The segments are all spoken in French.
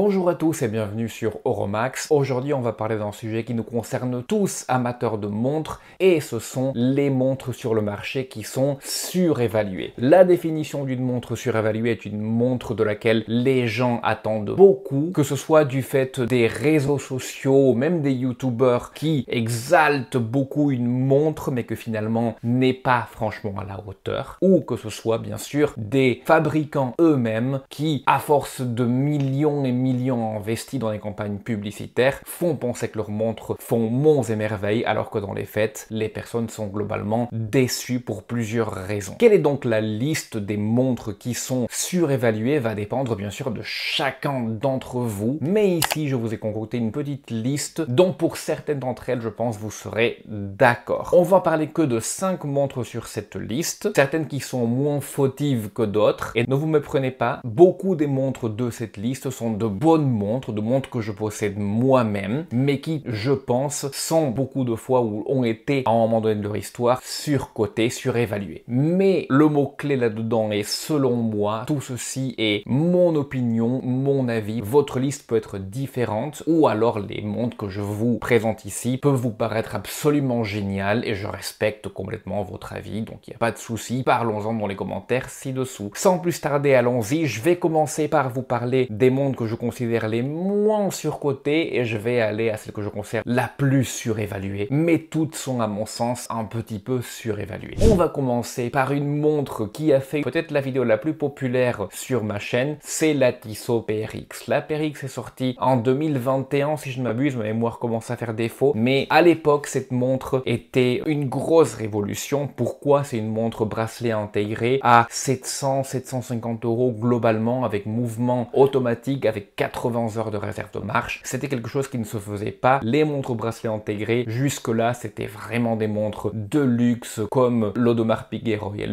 Bonjour à tous et bienvenue sur Oromax. Aujourd'hui, on va parler d'un sujet qui nous concerne tous, amateurs de montres, et ce sont les montres sur le marché qui sont surévaluées. La définition d'une montre surévaluée est une montre de laquelle les gens attendent beaucoup, que ce soit du fait des réseaux sociaux, même des youtubeurs qui exaltent beaucoup une montre, mais que finalement n'est pas franchement à la hauteur, ou que ce soit bien sûr des fabricants eux-mêmes qui, à force de millions et millions millions investis dans les campagnes publicitaires font penser que leurs montres font monts et merveilles, alors que dans les fêtes, les personnes sont globalement déçues pour plusieurs raisons. Quelle est donc la liste des montres qui sont surévaluées va dépendre bien sûr de chacun d'entre vous, mais ici je vous ai concocté une petite liste dont pour certaines d'entre elles, je pense, vous serez d'accord. On va parler que de 5 montres sur cette liste, certaines qui sont moins fautives que d'autres, et ne vous me prenez pas, beaucoup des montres de cette liste sont de bonnes montres, de montres que je possède moi-même, mais qui, je pense, sont beaucoup de fois ou ont été à un moment donné de leur histoire surcotées, surévaluées. Mais le mot-clé là-dedans est selon moi, tout ceci est mon opinion, mon avis, votre liste peut être différente, ou alors les montres que je vous présente ici peuvent vous paraître absolument géniales et je respecte complètement votre avis, donc il n'y a pas de souci, parlons-en dans les commentaires ci-dessous. Sans plus tarder, allons-y, je vais commencer par vous parler des montres que je considère les moins surcotées et je vais aller à celle que je considère la plus surévaluée. Mais toutes sont à mon sens un petit peu surévaluées. On va commencer par une montre qui a fait peut-être la vidéo la plus populaire sur ma chaîne, c'est la Tissot PRX. La PRX est sortie en 2021 si je ne m'abuse, ma mémoire commence à faire défaut, mais à l'époque cette montre était une grosse révolution. Pourquoi c'est une montre bracelet intégrée à 700-750 euros globalement avec mouvement automatique, avec 80 heures de réserve de marche. C'était quelque chose qui ne se faisait pas. Les montres bracelet intégrés jusque-là, c'était vraiment des montres de luxe comme l'Audemars Piguet Royal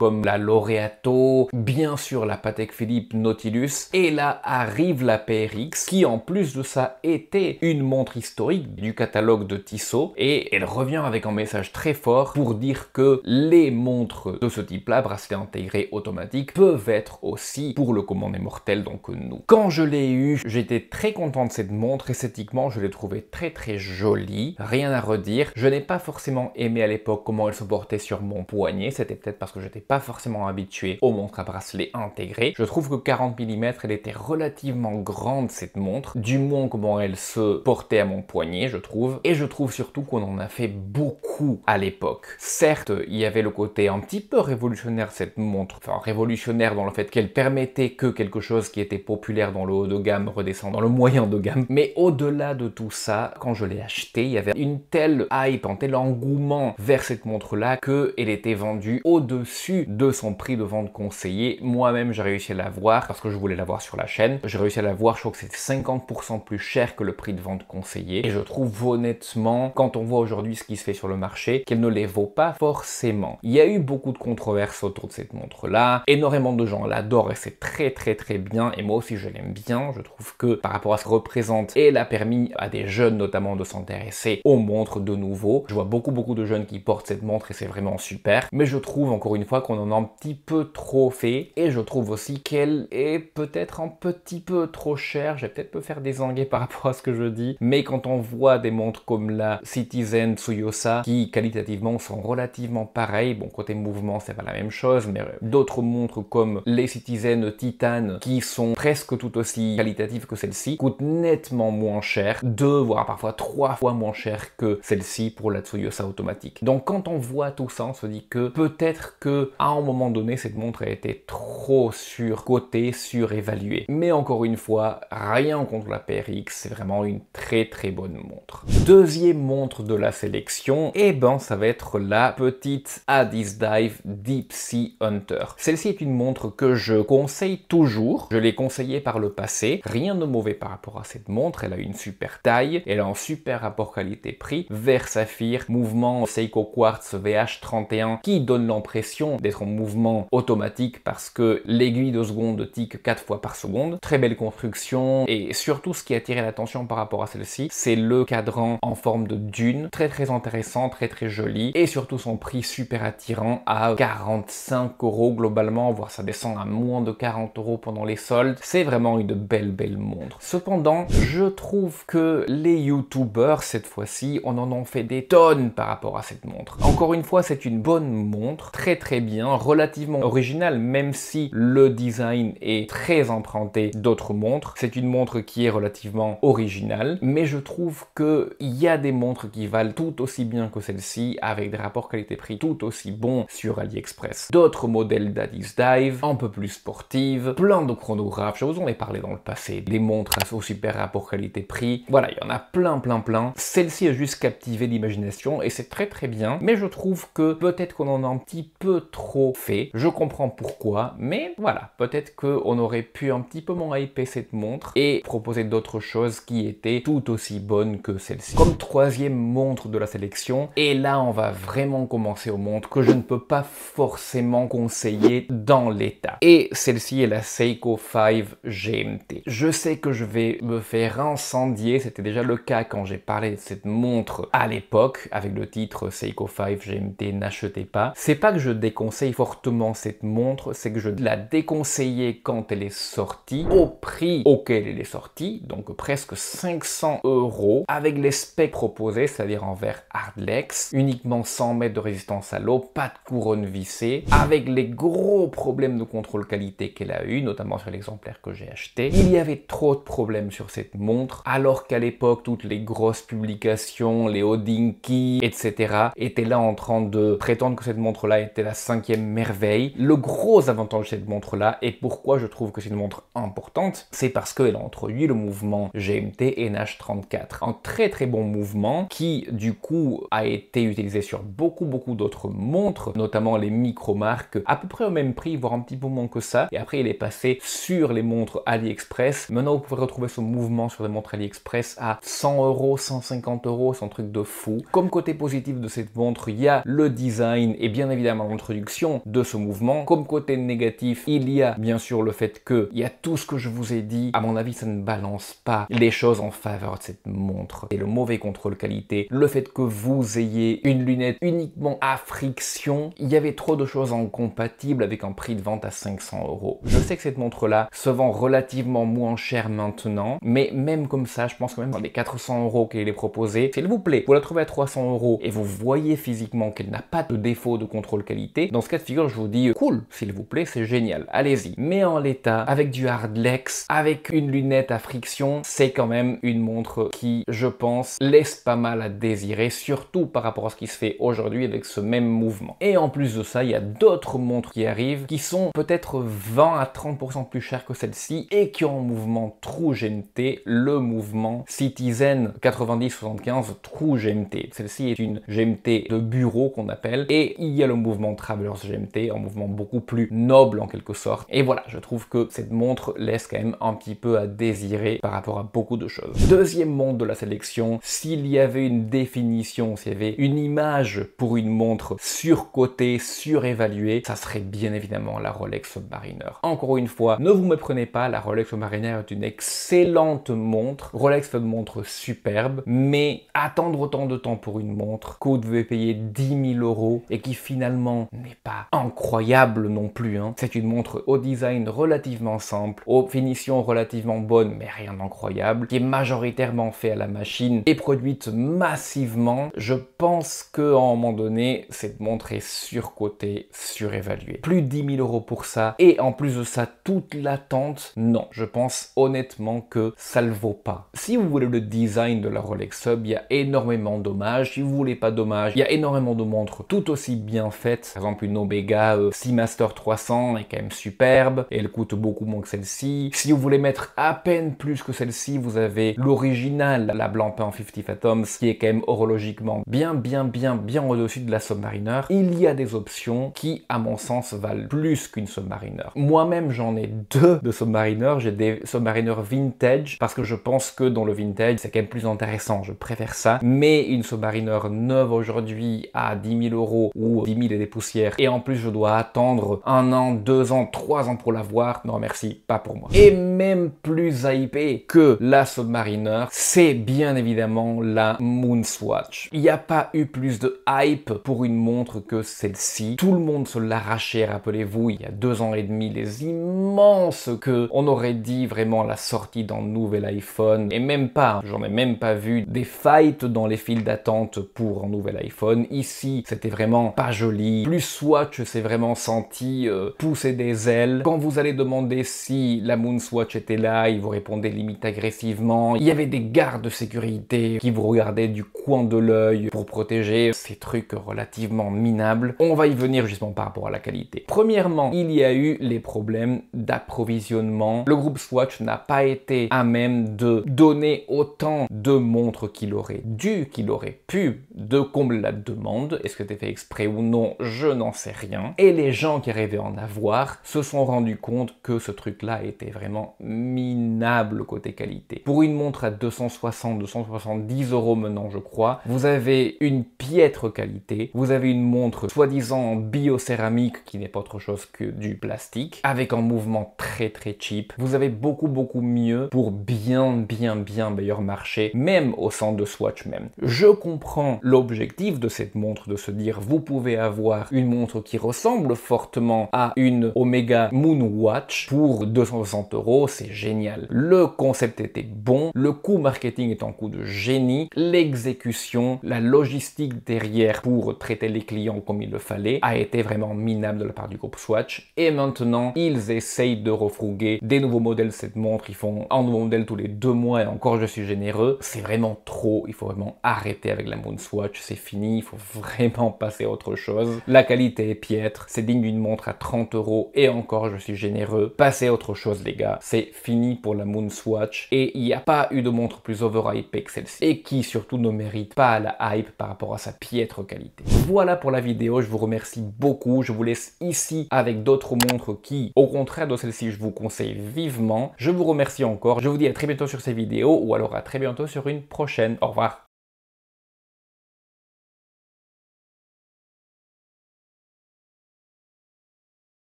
comme la Laureato, bien sûr la Patek Philippe Nautilus. Et là arrive la PRX qui, en plus de ça, était une montre historique du catalogue de Tissot et elle revient avec un message très fort pour dire que les montres de ce type-là, bracelet intégré automatique, peuvent être aussi pour le commandé mortel, donc nous. Quand je l'ai eu. J'étais très content de cette montre. Esthétiquement, je l'ai trouvée très très jolie. Rien à redire. Je n'ai pas forcément aimé à l'époque comment elle se portait sur mon poignet. C'était peut-être parce que j'étais pas forcément habitué aux montres à bracelet intégré. Je trouve que 40 mm, elle était relativement grande cette montre. Du moins comment elle se portait à mon poignet, je trouve. Et je trouve surtout qu'on en a fait beaucoup à l'époque. Certes, il y avait le côté un petit peu révolutionnaire cette montre. Enfin, révolutionnaire dans le fait qu'elle permettait que quelque chose qui était populaire dans l'eau. de gamme redescend dans le moyen de gamme. Mais au-delà de tout ça, quand je l'ai acheté, il y avait une telle hype, un tel engouement vers cette montre-là que elle était vendue au-dessus de son prix de vente conseillé. Moi-même, j'ai réussi à la voir parce que je voulais la voir sur la chaîne. J'ai réussi à la voir, je crois que c'est 50% plus cher que le prix de vente conseillé. Et je trouve honnêtement, quand on voit aujourd'hui ce qui se fait sur le marché, qu'elle ne les vaut pas forcément. Il y a eu beaucoup de controverses autour de cette montre-là. Énormément de gens l'adorent et c'est très très très bien. Et moi aussi, je l'aime bien. Je trouve que par rapport à ce que représente elle a permis à des jeunes notamment de s'intéresser aux montres de nouveau. Je vois beaucoup beaucoup de jeunes qui portent cette montre et c'est vraiment super. Mais je trouve encore une fois qu'on en a un petit peu trop fait et je trouve aussi qu'elle est peut-être un petit peu trop chère. J'ai peut-être peut faire des anglais par rapport à ce que je dis. Mais quand on voit des montres comme la Citizen Tsuyosa qui qualitativement sont relativement pareilles, bon côté mouvement c'est pas la même chose, mais d'autres montres comme les Citizen Titan qui sont presque tout aussi qualitative que celle-ci, coûte nettement moins cher, deux voire parfois trois fois moins cher que celle-ci pour la Tsuyosa automatique. Donc quand on voit tout ça, on se dit que peut-être que à un moment donné, cette montre a été trop surcotée, surévaluée. Mais encore une fois, rien contre la PRX, c'est vraiment une très très bonne montre. Deuxième montre de la sélection, et eh ben ça va être la petite Addis Dive Deep Sea Hunter. Celle-ci est une montre que je conseille toujours, je l'ai conseillée par le passé Rien de mauvais par rapport à cette montre, elle a une super taille, elle a un super rapport qualité-prix, vert saphir, mouvement Seiko Quartz VH31 qui donne l'impression d'être en mouvement automatique parce que l'aiguille de seconde tique 4 fois par seconde. Très belle construction et surtout ce qui a attiré l'attention par rapport à celle-ci, c'est le cadran en forme de dune, très très intéressant, très très joli et surtout son prix super attirant à 45 euros globalement, voire ça descend à moins de 40 euros pendant les soldes. C'est vraiment une belle, belle montre. Cependant, je trouve que les youtubeurs, cette fois-ci, on en ont fait des tonnes par rapport à cette montre. Encore une fois, c'est une bonne montre, très très bien, relativement originale, même si le design est très emprunté d'autres montres. C'est une montre qui est relativement originale, mais je trouve qu'il y a des montres qui valent tout aussi bien que celle-ci, avec des rapports qualité-prix tout aussi bons sur AliExpress. D'autres modèles d'Addis Dive, un peu plus sportives, plein de chronographes, je vous en ai parlé dans passer des montres au super rapport qualité-prix. Voilà, il y en a plein, plein, plein. Celle-ci a juste captivé l'imagination et c'est très, très bien. Mais je trouve que peut-être qu'on en a un petit peu trop fait. Je comprends pourquoi, mais voilà, peut-être qu'on aurait pu un petit peu moins hyper cette montre et proposer d'autres choses qui étaient tout aussi bonnes que celle-ci. Comme troisième montre de la sélection, et là on va vraiment commencer aux montres que je ne peux pas forcément conseiller dans l'état. Et celle-ci est la Seiko 5 GMT. Je sais que je vais me faire incendier, c'était déjà le cas quand j'ai parlé de cette montre à l'époque, avec le titre Seiko 5 GMT n'achetez pas. C'est pas que je déconseille fortement cette montre, c'est que je la déconseillais quand elle est sortie, au prix auquel elle est sortie, donc presque 500 euros, avec les specs proposés, c'est-à-dire en verre Hardlex, uniquement 100 mètres de résistance à l'eau, pas de couronne vissée, avec les gros problèmes de contrôle qualité qu'elle a eu, notamment sur l'exemplaire que j'ai acheté, il y avait trop de problèmes sur cette montre, alors qu'à l'époque, toutes les grosses publications, les Hodinky, etc., étaient là en train de prétendre que cette montre-là était la cinquième merveille. Le gros avantage de cette montre-là, et pourquoi je trouve que c'est une montre importante, c'est parce qu'elle a introduit le mouvement GMT NH34. Un très très bon mouvement qui, du coup, a été utilisé sur beaucoup beaucoup d'autres montres, notamment les micro-marques, à peu près au même prix, voire un petit peu moins que ça. Et après, il est passé sur les montres AliExpress Maintenant, vous pouvez retrouver ce mouvement sur des montres AliExpress à 100 euros, 150 euros, c'est un truc de fou. Comme côté positif de cette montre, il y a le design et bien évidemment l'introduction de ce mouvement. Comme côté négatif, il y a bien sûr le fait que il y a tout ce que je vous ai dit. À mon avis, ça ne balance pas les choses en faveur de cette montre. Et le mauvais contrôle qualité, le fait que vous ayez une lunette uniquement à friction, il y avait trop de choses incompatibles avec un prix de vente à 500 euros. Je sais que cette montre-là se vend relativement moins cher maintenant. Mais même comme ça, je pense quand même dans les 400 euros qu'elle est proposé, s'il vous plaît, vous la trouvez à 300 euros et vous voyez physiquement qu'elle n'a pas de défaut de contrôle qualité, dans ce cas de figure, je vous dis cool, s'il vous plaît, c'est génial, allez-y. Mais en l'état, avec du hardlex, avec une lunette à friction, c'est quand même une montre qui, je pense, laisse pas mal à désirer, surtout par rapport à ce qui se fait aujourd'hui avec ce même mouvement. Et en plus de ça, il y a d'autres montres qui arrivent qui sont peut-être 20 à 30% plus chères que celle-ci et qui mouvement mouvement true GMT, le mouvement Citizen 9075 true GMT. Celle-ci est une GMT de bureau qu'on appelle, et il y a le mouvement Travelers GMT, un mouvement beaucoup plus noble en quelque sorte. Et voilà, je trouve que cette montre laisse quand même un petit peu à désirer par rapport à beaucoup de choses. Deuxième montre de la sélection, s'il y avait une définition, s'il y avait une image pour une montre surcotée, surévaluée, ça serait bien évidemment la Rolex Submariner. Encore une fois, ne vous méprenez pas, la Rolex mariner est une excellente montre. Rolex fait une montre superbe, mais attendre autant de temps pour une montre que vous devez payer 10 000 euros et qui finalement n'est pas incroyable non plus. Hein. C'est une montre au design relativement simple, aux finitions relativement bonnes, mais rien d'incroyable, qui est majoritairement fait à la machine et produite massivement. Je pense que en un moment donné, cette montre est surcotée, surévaluée. Plus de 10 000 euros pour ça, et en plus de ça, toute l'attente, non. Je pense honnêtement que ça le vaut pas. Si vous voulez le design de la Rolex Sub, il y a énormément d'hommages. Si vous voulez pas d'hommages, il y a énormément de montres tout aussi bien faites. Par exemple, une Omega euh, Seamaster 300 est quand même superbe et elle coûte beaucoup moins que celle-ci. Si vous voulez mettre à peine plus que celle-ci, vous avez l'original, la Blancpain 50 Fathoms, qui est quand même horologiquement bien, bien, bien, bien au-dessus de la Submariner. Il y a des options qui, à mon sens, valent plus qu'une Submariner. Moi-même, j'en ai deux de Submariner des Submariner vintage parce que je pense que dans le vintage, c'est quand même plus intéressant. Je préfère ça. Mais une Submariner neuve aujourd'hui à 10 000 euros ou 10 000 et des poussières. Et en plus, je dois attendre un an, deux ans, trois ans pour l'avoir. Non, merci, pas pour moi. Et même plus hypé que la Submariner, c'est bien évidemment la Moonswatch. Il n'y a pas eu plus de hype pour une montre que celle-ci. Tout le monde se l'arrachait, rappelez-vous, il y a deux ans et demi, les immenses que on aurait dit vraiment la sortie d'un nouvel iPhone et même pas, j'en ai même pas vu des fights dans les files d'attente pour un nouvel iPhone. Ici, c'était vraiment pas joli. Plus Swatch s'est vraiment senti euh, pousser des ailes. Quand vous allez demander si la Moon Swatch était là, ils vous répondaient limite agressivement. Il y avait des gardes de sécurité qui vous regardaient du coin de l'œil pour protéger ces trucs relativement minables. On va y venir justement par rapport à la qualité. Premièrement, il y a eu les problèmes d'approvisionnement. Le groupe groupe Swatch n'a pas été à même de donner autant de montres qu'il aurait dû, qu'il aurait pu, de combler la demande. Est-ce que c'était fait exprès ou non Je n'en sais rien. Et les gens qui rêvaient en avoir se sont rendus compte que ce truc-là était vraiment minable côté qualité. Pour une montre à 260, 270 euros maintenant, je crois, vous avez une piètre qualité. Vous avez une montre soi-disant biocéramique qui n'est pas autre chose que du plastique, avec un mouvement très très cheap. Vous beaucoup beaucoup mieux pour bien bien bien meilleur marché, même au sein de Swatch même. Je comprends l'objectif de cette montre de se dire vous pouvez avoir une montre qui ressemble fortement à une Omega Moon Watch pour 260 euros, c'est génial. Le concept était bon, le coût marketing est un coup de génie, l'exécution, la logistique derrière pour traiter les clients comme il le fallait a été vraiment minable de la part du groupe Swatch et maintenant ils essayent de refrouguer des nouveaux modèle cette montre, ils font un nouveau modèle tous les deux mois et encore je suis généreux. C'est vraiment trop, il faut vraiment arrêter avec la Moonswatch, c'est fini, il faut vraiment passer à autre chose. La qualité est piètre, c'est digne d'une montre à 30 euros et encore je suis généreux. Passez à autre chose les gars, c'est fini pour la Moonswatch et il n'y a pas eu de montre plus overhypée que celle-ci et qui surtout ne mérite pas la hype par rapport à sa piètre qualité. Voilà pour la vidéo, je vous remercie beaucoup, je vous laisse ici avec d'autres montres qui, au contraire de celle-ci, je vous conseille vivement je vous remercie encore. Je vous dis à très bientôt sur ces vidéos ou alors à très bientôt sur une prochaine. Au revoir.